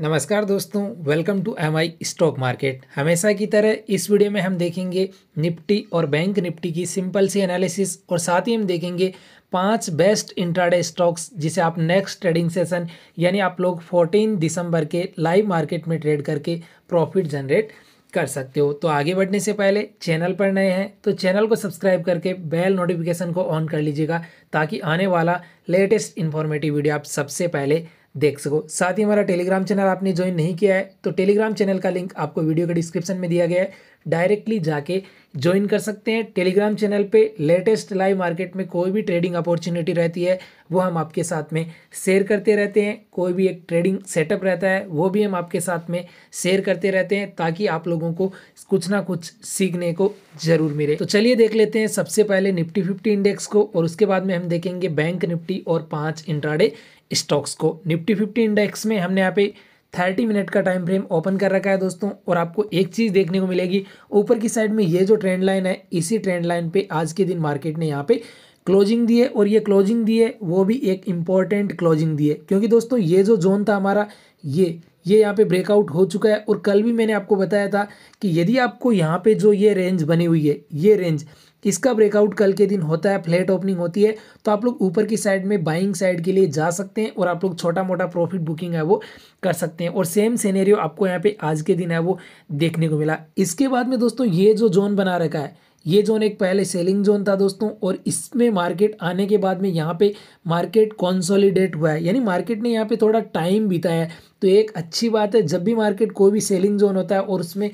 नमस्कार दोस्तों welcome to M I stock market हमेशा की तरह इस वीडियो में हम देखेंगे निफ्टी और बैंक निफ्टी की सिंपल सी एनालिसिस और साथ ही हम देखेंगे पांच बेस्ट इंट्राडे स्टॉक्स जिसे आप नेक्स्ट ट्रेडिंग सेशन यानी आप लोग 14 दिसंबर के लाइव मार्केट में ट्रेड करके प्रॉफिट जनरेट कर सकते हो तो आगे बढ़ने से पहले चैनल पर नए हैं तो चैनल को सब्सक्राइब करके बेल नोटिफिकेशन को ऑन कर लीजिएगा ताकि आने वाला लेटेस्ट इन्फॉर्मेटिव वीडियो आप सबसे पहले देख सको साथ ही हमारा टेलीग्राम चैनल आपने ज्वाइन नहीं किया है तो टेलीग्राम चैनल का लिंक आपको वीडियो के डिस्क्रिप्शन में दिया गया है डायरेक्टली जाके ज्वाइन कर सकते हैं टेलीग्राम चैनल पे लेटेस्ट लाइव मार्केट में कोई भी ट्रेडिंग अपॉर्चुनिटी रहती है वो हम आपके साथ में शेयर करते रहते हैं कोई भी एक ट्रेडिंग सेटअप रहता है वो भी हम आपके साथ में शेयर करते रहते हैं ताकि आप लोगों को कुछ ना कुछ सीखने को जरूर मिले तो चलिए देख लेते हैं सबसे पहले निफ्टी फिफ्टी इंडेक्स को और उसके बाद में हम देखेंगे बैंक निफ्टी और पाँच इंट्राडे स्टॉक्स को निफ्टी फिफ्टी इंडेक्स में हमने यहाँ पे थर्टी मिनट का टाइम फ्रेम ओपन कर रखा है दोस्तों और आपको एक चीज़ देखने को मिलेगी ऊपर की साइड में ये जो ट्रेंड लाइन है इसी ट्रेंड लाइन पे आज के दिन मार्केट ने यहाँ पे क्लोजिंग दी है और ये क्लोजिंग दी है वो भी एक इम्पॉर्टेंट क्लोजिंग दी है क्योंकि दोस्तों ये जो जोन था हमारा ये ये यहाँ पे ब्रेकआउट हो चुका है और कल भी मैंने आपको बताया था कि यदि आपको यहाँ पे जो ये रेंज बनी हुई है ये रेंज इसका ब्रेकआउट कल के दिन होता है फ्लैट ओपनिंग होती है तो आप लोग ऊपर की साइड में बाइंग साइड के लिए जा सकते हैं और आप लोग छोटा मोटा प्रॉफिट बुकिंग है वो कर सकते हैं और सेम सेनेरियो आपको यहाँ पे आज के दिन है वो देखने को मिला इसके बाद में दोस्तों ये जो जोन बना रखा है ये जोन एक पहले सेलिंग जोन था दोस्तों और इसमें मार्केट आने के बाद में यहाँ पे मार्केट कॉन्सोलिडेट हुआ है यानी मार्केट ने यहाँ पे थोड़ा टाइम बिताया है तो एक अच्छी बात है जब भी मार्केट कोई भी सेलिंग जोन होता है और उसमें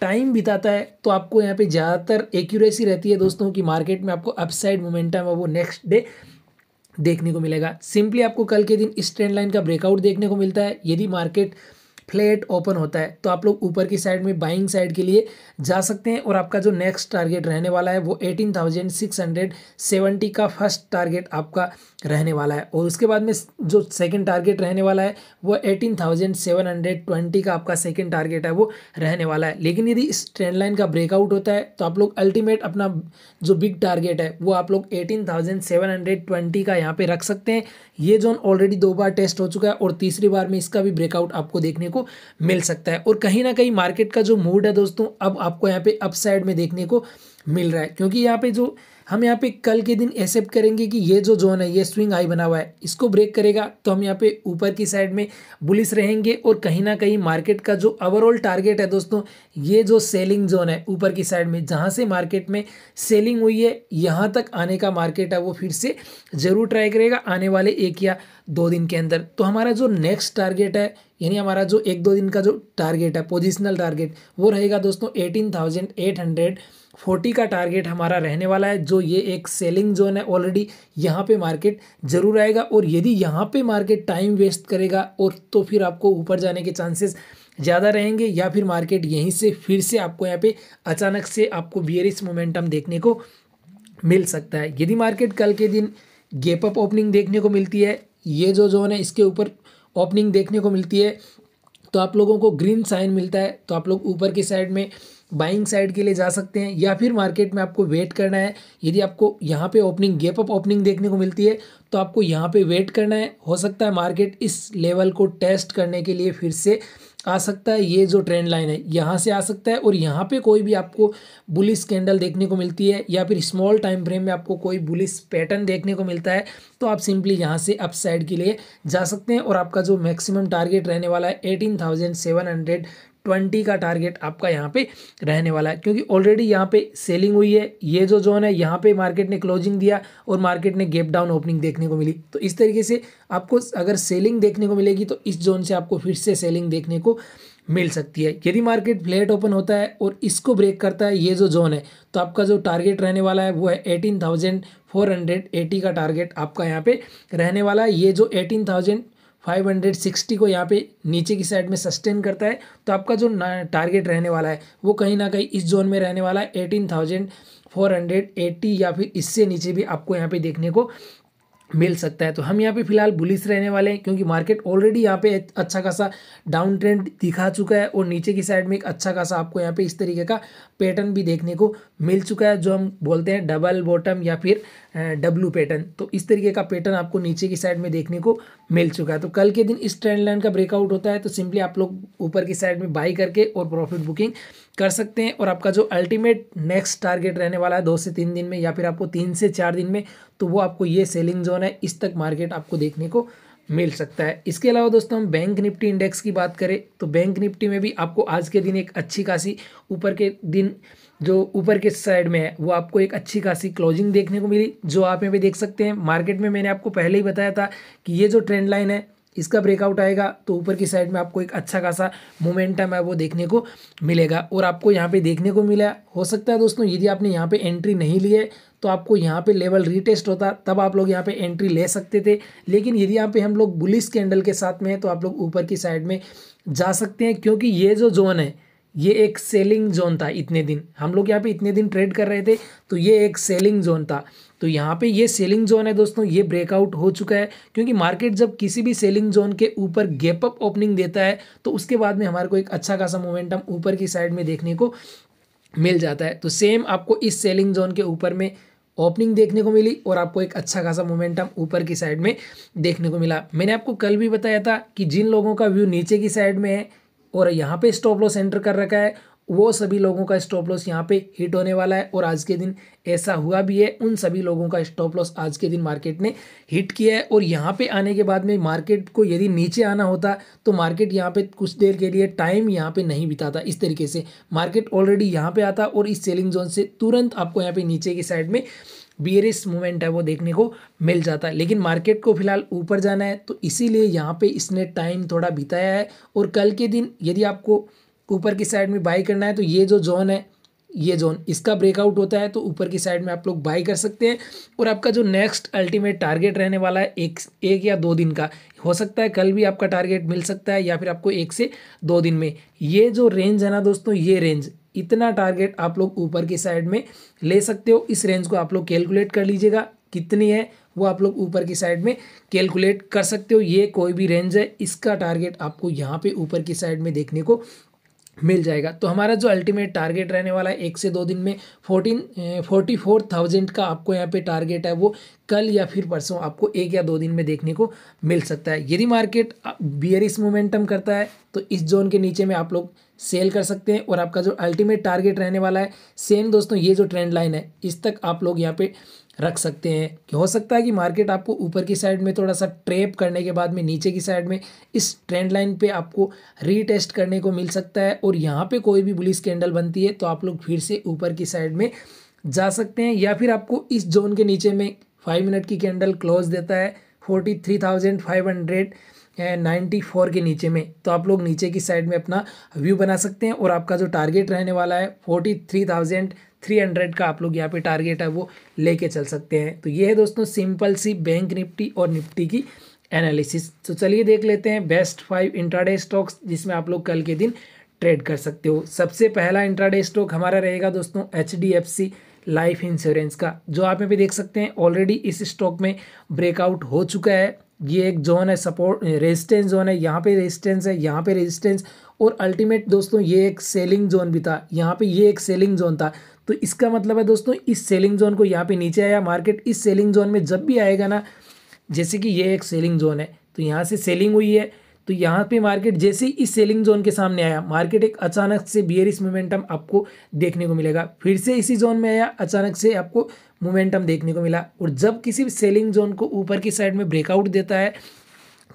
टाइम बिताता है तो आपको यहाँ पे ज़्यादातर एक्यूरेसी रहती है दोस्तों कि मार्केट में आपको अपसाइड मोमेंटम है वो नेक्स्ट डे देखने को मिलेगा सिंपली आपको कल के दिन इस ट्रेंड लाइन का ब्रेकआउट देखने को मिलता है यदि मार्केट फ्लैट ओपन होता है तो आप लोग ऊपर की साइड में बाइंग साइड के लिए जा सकते हैं और आपका जो नेक्स्ट टारगेट रहने वाला है वो eighteen thousand six hundred seventy का फर्स्ट टारगेट आपका रहने वाला है और उसके बाद में जो सेकंड टारगेट रहने वाला है वो eighteen thousand seven hundred twenty का आपका सेकंड टारगेट है वो रहने वाला है लेकिन यदि इस ट्रेंड लाइन का ब्रेकआउट होता है तो आप लोग अल्टीमेट अपना जो बिग टारगेट है वो आप लोग eighteen thousand seven hundred twenty का यहाँ पे रख सकते हैं ये जोन ऑलरेडी दो बार टेस्ट हो चुका है और तीसरी बार में इसका भी ब्रेकआउट आपको देखने को को मिल सकता है और कहीं ना कहीं मार्केट का जो मूड है दोस्तों अब आपको यहाँ पे अप साइड में देखने को मिल रहा है क्योंकि यहाँ पे जो हम यहाँ पे कल के दिन एक्सेप्ट करेंगे कि ये जो जोन है ये स्विंग आई बना हुआ है इसको ब्रेक करेगा तो हम यहाँ पे ऊपर की साइड में बुलिस रहेंगे और कहीं ना कहीं मार्केट का जो ओवरऑल टारगेट है दोस्तों ये जो सेलिंग जोन है ऊपर की साइड में जहाँ से मार्केट में सेलिंग हुई है यहाँ तक आने का मार्केट है वो फिर से ज़रूर ट्राई करेगा आने वाले एक या दो दिन के अंदर तो हमारा जो नेक्स्ट टारगेट है यानी हमारा जो एक दो दिन का जो टारगेट है पोजिशनल टारगेट वो रहेगा दोस्तों eighteen thousand eight hundred forty का टारगेट हमारा रहने वाला है जो ये एक सेलिंग जोन है ऑलरेडी यहाँ पे मार्केट ज़रूर आएगा और यदि यहाँ पे मार्केट टाइम वेस्ट करेगा और तो फिर आपको ऊपर जाने के चांसेस ज़्यादा रहेंगे या फिर मार्केट यहीं से फिर से आपको यहाँ पे अचानक से आपको बियरिस मोमेंटम देखने को मिल सकता है यदि मार्केट कल के दिन गेप अप ओपनिंग देखने को मिलती है ये जो जोन है इसके ऊपर ओपनिंग देखने को मिलती है तो आप लोगों को ग्रीन साइन मिलता है तो आप लोग ऊपर की साइड में बाइंग साइड के लिए जा सकते हैं या फिर मार्केट में आपको वेट करना है यदि आपको यहाँ पे ओपनिंग गैप अप ओपनिंग देखने को मिलती है तो आपको यहाँ पे वेट करना है हो सकता है मार्केट इस लेवल को टेस्ट करने के लिए फिर से आ सकता है ये जो ट्रेंड लाइन है यहाँ से आ सकता है और यहाँ पे कोई भी आपको बुलिस कैंडल देखने को मिलती है या फिर स्मॉल टाइम फ्रेम में आपको कोई बुलिस पैटर्न देखने को मिलता है तो आप सिंपली यहाँ से अप साइड के लिए जा सकते हैं और आपका जो मैक्सिमम टारगेट रहने वाला है eighteen thousand seven hundred twenty का टारगेट आपका यहाँ पे रहने वाला है क्योंकि ऑलरेडी यहाँ पे सेलिंग हुई है ये जो जोन है यहाँ पे मार्केट ने क्लोजिंग दिया और मार्केट ने गेप डाउन ओपनिंग देखने को मिली तो इस तरीके से आपको अगर सेलिंग देखने को मिलेगी तो इस जोन से आपको फिर से सेलिंग देखने को मिल सकती है यदि मार्केट फ्लैट ओपन होता है और इसको ब्रेक करता है ये जो जोन है तो आपका जो टारगेट रहने वाला है वो है eighteen thousand four hundred eighty का टारगेट आपका यहाँ पर रहने वाला है ये जो एटीन थाउजेंड 560 को यहाँ पे नीचे की साइड में सस्टेन करता है तो आपका जो टारगेट रहने वाला है वो कहीं ना कहीं इस जोन में रहने वाला है 18,480 या फिर इससे नीचे भी आपको यहाँ पे देखने को मिल सकता है तो हम यहाँ पे फिलहाल बुलिस रहने वाले हैं क्योंकि मार्केट ऑलरेडी यहाँ पे अच्छा खासा डाउन ट्रेंड दिखा चुका है और नीचे की साइड में एक अच्छा खासा आपको यहाँ पे इस तरीके का पैटर्न भी देखने को मिल चुका है जो हम बोलते हैं डबल बॉटम या फिर डब्लू पैटर्न तो इस तरीके का पैटर्न आपको नीचे की साइड में देखने को मिल चुका है तो कल के दिन इस ट्रेंड लाइन का ब्रेकआउट होता है तो सिंपली आप लोग ऊपर की साइड में बाई करके और प्रॉफिट बुकिंग कर सकते हैं और आपका जो अल्टीमेट नेक्स्ट टारगेट रहने वाला है दो से तीन दिन में या फिर आपको तीन से चार दिन में तो वो आपको ये सेलिंग जोन है इस तक मार्केट आपको देखने को मिल सकता है इसके अलावा दोस्तों हम बैंक निफ्टी इंडेक्स की बात करें तो बैंक निफ्टी में भी आपको आज के दिन एक अच्छी खासी ऊपर के दिन जो ऊपर के साइड में है वो आपको एक अच्छी खासी क्लोजिंग देखने को मिली जो आप यहाँ पे देख सकते हैं मार्केट में मैंने आपको पहले ही बताया था कि ये जो ट्रेंड लाइन है इसका ब्रेकआउट आएगा तो ऊपर की साइड में आपको एक अच्छा खासा मोमेंटम है वो देखने को मिलेगा और आपको यहाँ पे देखने को मिला हो सकता है दोस्तों यदि आपने यहाँ पे एंट्री नहीं ली है तो आपको यहाँ पे लेवल रीटेस्ट होता तब आप लोग यहाँ पे एंट्री ले सकते थे लेकिन यदि यहाँ पे हम लोग बुलिस कैंडल के साथ में हैं तो आप लोग ऊपर की साइड में जा सकते हैं क्योंकि ये जो जोन है ये एक सेलिंग जोन था इतने दिन हम लोग यहाँ पे इतने दिन ट्रेड कर रहे थे तो ये एक सेलिंग जोन था तो यहाँ पे ये सेलिंग जोन है दोस्तों ये ब्रेकआउट हो चुका है क्योंकि मार्केट जब किसी भी सेलिंग जोन के ऊपर गैप अप ओपनिंग देता है तो उसके बाद में हमारे को एक अच्छा खासा मोमेंटम ऊपर की साइड में देखने को मिल जाता है तो सेम आपको इस सेलिंग जोन के ऊपर में ओपनिंग देखने को मिली और आपको एक अच्छा खासा मोमेंटम ऊपर की साइड में देखने को मिला मैंने आपको कल भी बताया था कि जिन लोगों का व्यू नीचे की साइड में है और यहाँ पे स्टॉप लॉस एंटर कर रखा है वो सभी लोगों का स्टॉप लॉस यहाँ पे हिट होने वाला है और आज के दिन ऐसा हुआ भी है उन सभी लोगों का स्टॉप लॉस आज के दिन मार्केट ने हिट किया है और यहाँ पे आने के बाद में मार्केट को यदि नीचे आना होता तो मार्केट यहाँ पे कुछ देर के लिए टाइम यहाँ पे नहीं बिताता इस तरीके से मार्केट ऑलरेडी यहाँ पर आता और इस सेलिंग जोन से तुरंत आपको यहाँ पर नीचे की साइड में बियरिस मूवमेंट है वो देखने को मिल जाता है लेकिन मार्केट को फिलहाल ऊपर जाना है तो इसीलिए यहाँ पे इसने टाइम थोड़ा बिताया है और कल के दिन यदि आपको ऊपर की साइड में बाई करना है तो ये जो जोन है ये जोन इसका ब्रेकआउट होता है तो ऊपर की साइड में आप लोग बाई कर सकते हैं और आपका जो नेक्स्ट अल्टीमेट टारगेट रहने वाला है एक एक या दो दिन का हो सकता है कल भी आपका टारगेट मिल सकता है या फिर आपको एक से दो दिन में ये जो रेंज है ना दोस्तों ये रेंज इतना टारगेट आप लोग ऊपर की साइड में ले सकते हो इस रेंज को आप लोग कैलकुलेट कर लीजिएगा कितनी है वो आप लोग ऊपर की साइड में कैलकुलेट कर सकते हो ये कोई भी रेंज है इसका टारगेट आपको यहाँ पे ऊपर की साइड में देखने को मिल जाएगा तो हमारा जो अल्टीमेट टारगेट रहने वाला है एक से दो दिन में फोर्टीन फोर्टी फोर थाउजेंड का आपको यहाँ पे टारगेट है वो कल या फिर परसों आपको एक या दो दिन में देखने को मिल सकता है यदि मार्केट बियरिस मोमेंटम करता है तो इस जोन के नीचे में आप लोग सेल कर सकते हैं और आपका जो अल्टीमेट टारगेट रहने वाला है सेम दोस्तों ये जो ट्रेंड लाइन है इस तक आप लोग यहाँ पे रख सकते हैं कि हो सकता है कि मार्केट आपको ऊपर की साइड में थोड़ा सा ट्रेप करने के बाद में नीचे की साइड में इस ट्रेंड लाइन पे आपको रीटेस्ट करने को मिल सकता है और यहाँ पे कोई भी बुलिस कैंडल बनती है तो आप लोग फिर से ऊपर की साइड में जा सकते हैं या फिर आपको इस जोन के नीचे में फाइव मिनट की कैंडल क्लोज देता है forty three thousand five hundred ninety four के नीचे में तो आप लोग नीचे की साइड में अपना व्यू बना सकते हैं और आपका जो टारगेट रहने वाला है forty three thousand three hundred का आप लोग यहाँ पे टारगेट है वो लेके चल सकते हैं तो ये है दोस्तों सिंपल सी बैंक निफ्टी और निफ्टी की एनालिसिस तो चलिए देख लेते हैं बेस्ट फाइव इंट्राडे स्टॉक्स जिसमें आप लोग कल के दिन ट्रेड कर सकते हो सबसे पहला इंट्राडे स्टॉक हमारा रहेगा दोस्तों H D F C life insurance का जो आप यहाँ पे देख सकते हैं ऑलरेडी इस स्टॉक में ब्रेकआउट हो चुका है ये एक जोन है सपोर्ट रेजिस्टेंस जोन है यहाँ पे रेजिस्टेंस है यहाँ पे रेजिस्टेंस और अल्टीमेट दोस्तों ये एक सेलिंग जोन भी था यहाँ पे ये एक सेलिंग जोन था तो इसका मतलब है दोस्तों इस सेलिंग जोन को यहाँ पे नीचे आया मार्केट इस सेलिंग जोन में जब भी आएगा ना जैसे कि ये एक सेलिंग जोन है तो यहाँ से सेलिंग हुई है तो यहाँ पे मार्केट जैसे ही इस सेलिंग जोन के सामने आया मार्केट एक अचानक से बियरिस मोमेंटम आपको देखने को मिलेगा फिर से इसी जोन में आया अचानक से आपको मोमेंटम देखने को मिला और जब किसी भी सेलिंग जोन को ऊपर की साइड में ब्रेकआउट देता है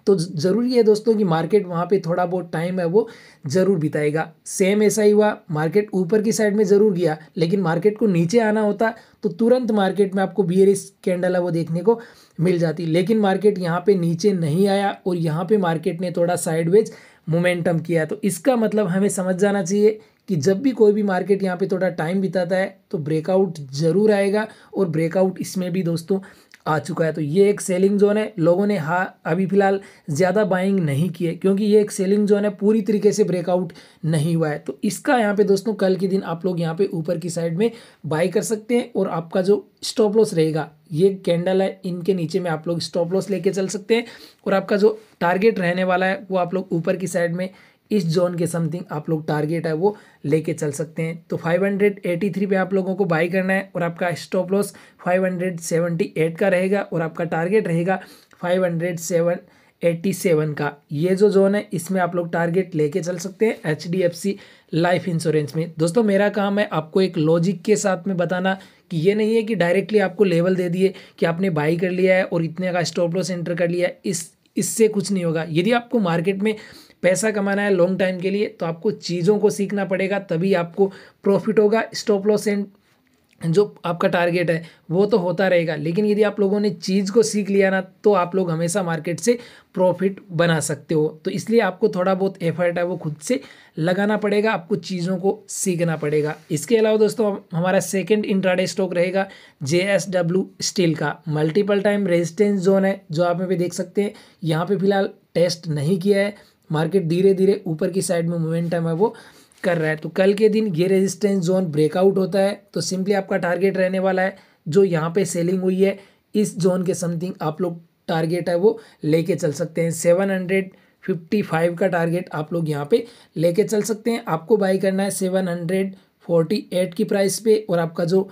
तो ज़रूरी है दोस्तों कि मार्केट वहाँ पे थोड़ा बहुत टाइम है वो ज़रूर बिताएगा सेम ऐसा ही हुआ मार्केट ऊपर की साइड में ज़रूर गया लेकिन मार्केट को नीचे आना होता तो तुरंत मार्केट में आपको एस कैंडल है वो देखने को मिल जाती लेकिन मार्केट यहाँ पर नीचे नहीं आया और यहाँ पर मार्केट ने थोड़ा साइडवेज मोमेंटम किया तो इसका मतलब हमें समझ जाना चाहिए कि जब भी कोई भी मार्केट यहाँ पे थोड़ा टाइम बिताता है तो ब्रेकआउट ज़रूर आएगा और ब्रेकआउट इसमें भी दोस्तों आ चुका है तो ये एक सेलिंग जोन है लोगों ने हाँ अभी फ़िलहाल ज़्यादा बाइंग नहीं की है क्योंकि ये एक सेलिंग जोन है पूरी तरीके से ब्रेकआउट नहीं हुआ है तो इसका यहाँ पे दोस्तों कल के दिन आप लोग यहाँ पे ऊपर की साइड में बाई कर सकते हैं और आपका जो स्टॉप लॉस रहेगा ये कैंडल है इनके नीचे में आप लोग स्टॉप लॉस लेके चल सकते हैं और आपका जो टारगेट रहने वाला है वो आप लोग ऊपर की साइड में इस जोन के समथिंग आप लोग टारगेट है वो लेके चल सकते हैं तो 583 पे आप लोगों को बाई करना है और आपका स्टॉप लॉस 578 का रहेगा और आपका टारगेट रहेगा 5787 का ये जो जोन है इसमें आप लोग टारगेट लेके चल सकते हैं H D F C life insurance में दोस्तों मेरा काम है आपको एक लॉजिक के साथ में बताना कि ये नहीं है कि डायरेक्टली आपको लेवल दे दिए कि आपने बाई कर लिया है और इतने का स्टॉप लॉस एंटर कर लिया है इस इससे कुछ नहीं होगा यदि आपको मार्केट में पैसा कमाना है लॉन्ग टाइम के लिए तो आपको चीज़ों को सीखना पड़ेगा तभी आपको प्रॉफिट होगा स्टॉप लॉस एंड जो आपका टारगेट है वो तो होता रहेगा लेकिन यदि आप लोगों ने चीज़ को सीख लिया ना तो आप लोग हमेशा मार्केट से प्रॉफिट बना सकते हो तो इसलिए आपको थोड़ा बहुत एफर्ट है वो खुद से लगाना पड़ेगा आपको चीज़ों को सीखना पड़ेगा इसके अलावा दोस्तों हमारा सेकंड इंट्राडे स्टॉक रहेगा जे एस डब्ल्यू स्टील का मल्टीपल टाइम रेजिस्टेंस जोन है जो आप यहाँ भी देख सकते हैं यहाँ पर फिलहाल टेस्ट नहीं किया है मार्केट धीरे धीरे ऊपर की साइड में मोमेंटम है वो कर रहा है तो कल के दिन ये रेजिस्टेंस जोन ब्रेकआउट होता है तो सिंपली आपका टारगेट रहने वाला है जो यहाँ पे सेलिंग हुई है इस जोन के समथिंग आप लोग टारगेट है वो लेके चल सकते हैं सेवन हंड्रेड फिफ्टी फाइव का टारगेट आप लोग यहाँ पे लेके चल सकते हैं आपको बाई करना है सेवन हंड्रेड फोर्टी एट की प्राइस पे और आपका जो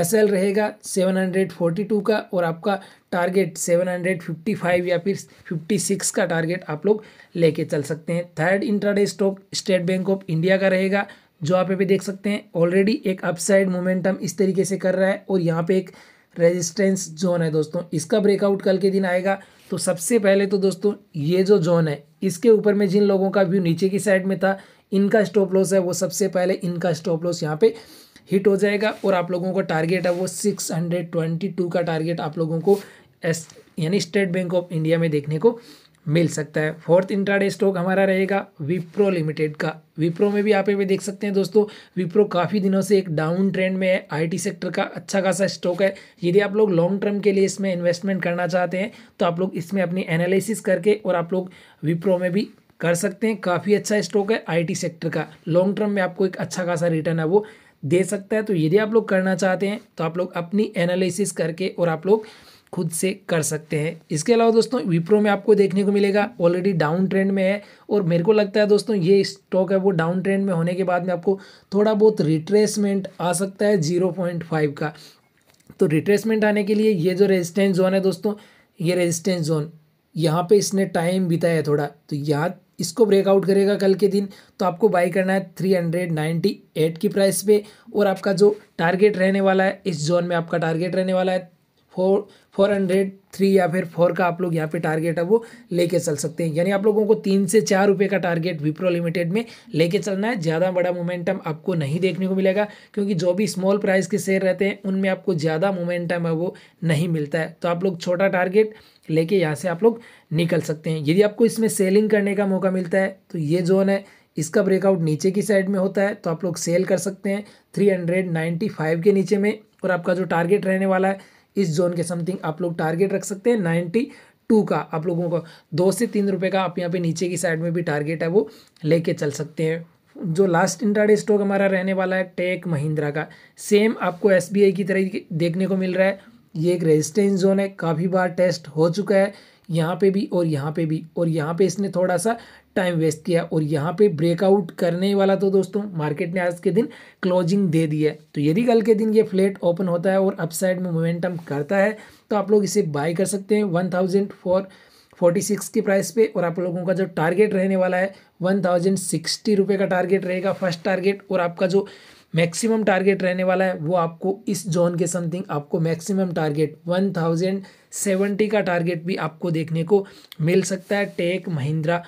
एस एल रहेगा सेवन हंड्रेड फोर्टी टू का और आपका target seven hundred fifty five या फिर फिफ्टी सिक्स का टारगेट आप लोग लेके चल सकते हैं third intraday stock State Bank of India का रहेगा जो आप अभी देख सकते हैं ऑलरेडी एक अपसाइड मोमेंटम इस तरीके से कर रहा है और यहाँ पे एक रेजिस्टेंस जोन है दोस्तों इसका ब्रेकआउट कल के दिन आएगा तो सबसे पहले तो दोस्तों ये जो जोन है इसके ऊपर में जिन लोगों का व्यू नीचे की साइड में था इनका स्टॉप लॉस है वो सबसे पहले इनका स्टॉप लॉस यहाँ पे हिट हो जाएगा और आप लोगों का टारगेट है वो सिक्स हंड्रेड ट्वेंटी टू का टारगेट आप लोगों को एस यानी स्टेट बैंक ऑफ इंडिया में देखने को मिल सकता है फोर्थ इंट्राडे स्टॉक हमारा रहेगा विप्रो लिमिटेड का विप्रो में भी आप ये देख सकते हैं दोस्तों विप्रो काफ़ी दिनों से एक डाउन ट्रेंड में है आईटी सेक्टर का अच्छा खासा स्टॉक है यदि आप लोग लॉन्ग टर्म के लिए इसमें इन्वेस्टमेंट करना चाहते हैं तो आप लोग इसमें अपनी एनालिसिस करके और आप लोग विप्रो में भी कर सकते हैं काफ़ी अच्छा स्टॉक है आईटी सेक्टर का लॉन्ग टर्म में आपको एक अच्छा खासा रिटर्न है वो दे सकता है तो यदि आप लोग करना चाहते हैं तो आप लोग अपनी एनालिसिस करके और आप लोग खुद से कर सकते हैं इसके अलावा दोस्तों विप्रो में आपको देखने को मिलेगा ऑलरेडी डाउन ट्रेंड में है और मेरे को लगता है दोस्तों ये स्टॉक है वो डाउन ट्रेंड में होने के बाद में आपको थोड़ा बहुत रिट्रेसमेंट आ सकता है जीरो पॉइंट फाइव का तो रिट्रेसमेंट आने के लिए ये जो रेजिस्टेंस जोन है दोस्तों ये रेजिस्टेंस जोन यहाँ पर इसने टाइम बिताया थोड़ा तो यहाँ इसको ब्रेकआउट करेगा कल के दिन तो आपको बाई करना है थ्री हंड्रेड नाइन्टी एट की प्राइस पे और आपका जो टारगेट रहने वाला है इस जोन में आपका टारगेट रहने वाला है फोर फोर हंड्रेड थ्री या फिर फोर का आप लोग यहाँ पे टारगेट है वो लेके चल सकते हैं यानी आप लोगों को तीन से चार रुपये का टारगेट विप्रो लिमिटेड में लेके चलना है ज़्यादा बड़ा मोमेंटम आपको नहीं देखने को मिलेगा क्योंकि जो भी स्मॉल प्राइस के शेयर रहते हैं उनमें आपको ज़्यादा मोमेंटम है वो नहीं मिलता है तो आप लोग छोटा टारगेट लेके यहाँ से आप लोग निकल सकते हैं यदि आपको इसमें सेलिंग करने का मौका मिलता है तो ये जोन है इसका ब्रेकआउट नीचे की साइड में होता है तो आप लोग सेल कर सकते हैं 395 के नीचे में और आपका जो टारगेट रहने वाला है इस जोन के समथिंग आप लोग टारगेट रख सकते हैं नाइन्टी टू का आप लोगों को दो से तीन रुपये का आप यहाँ पे नीचे की साइड में भी टारगेट है वो लेके चल सकते हैं जो लास्ट इंटरडे स्टॉक हमारा रहने वाला है टेक महिंद्रा का सेम आपको एस की तरह देखने को मिल रहा है ये एक रेजिस्टेंस जोन है काफ़ी बार टेस्ट हो चुका है यहाँ पे भी और यहाँ पे भी और यहाँ पे इसने थोड़ा सा टाइम वेस्ट किया और यहाँ पे ब्रेकआउट करने वाला तो दोस्तों मार्केट ने आज के दिन क्लोजिंग दे दी है तो यदि कल के दिन ये फ्लैट ओपन होता है और अपसाइड में मोमेंटम करता है तो आप लोग इसे बाय कर सकते हैं one thousand four forty six की प्राइस पे और आप लोगों का जो टारगेट रहने वाला है वन थाउजेंड सिक्सटी रुपये का टारगेट रहेगा फर्स्ट टारगेट और आपका जो मैक्सिमम टारगेट रहने वाला है वो आपको इस जोन के समथिंग आपको maximum target one thousand seventy का टारगेट भी आपको देखने को मिल सकता है टेक महिंद्रा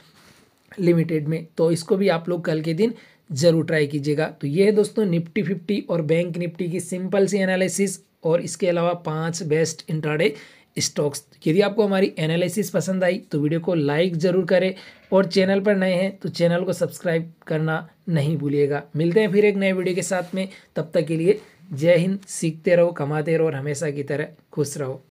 लिमिटेड में तो इसको भी आप लोग कल के दिन ज़रूर ट्राई कीजिएगा तो ये है दोस्तों निफ्टी फिफ्टी और बैंक निफ्टी की सिंपल सी एनालिसिस और इसके अलावा पांच बेस्ट इंट्राडे स्टॉक्स यदि आपको हमारी एनालिसिस पसंद आई तो वीडियो को लाइक ज़रूर करें और चैनल पर नए हैं तो चैनल को सब्सक्राइब करना नहीं भूलिएगा मिलते हैं फिर एक नए वीडियो के साथ में तब तक के लिए जय हिंद सीखते रहो कमाते रहो और हमेशा की तरह खुश रहो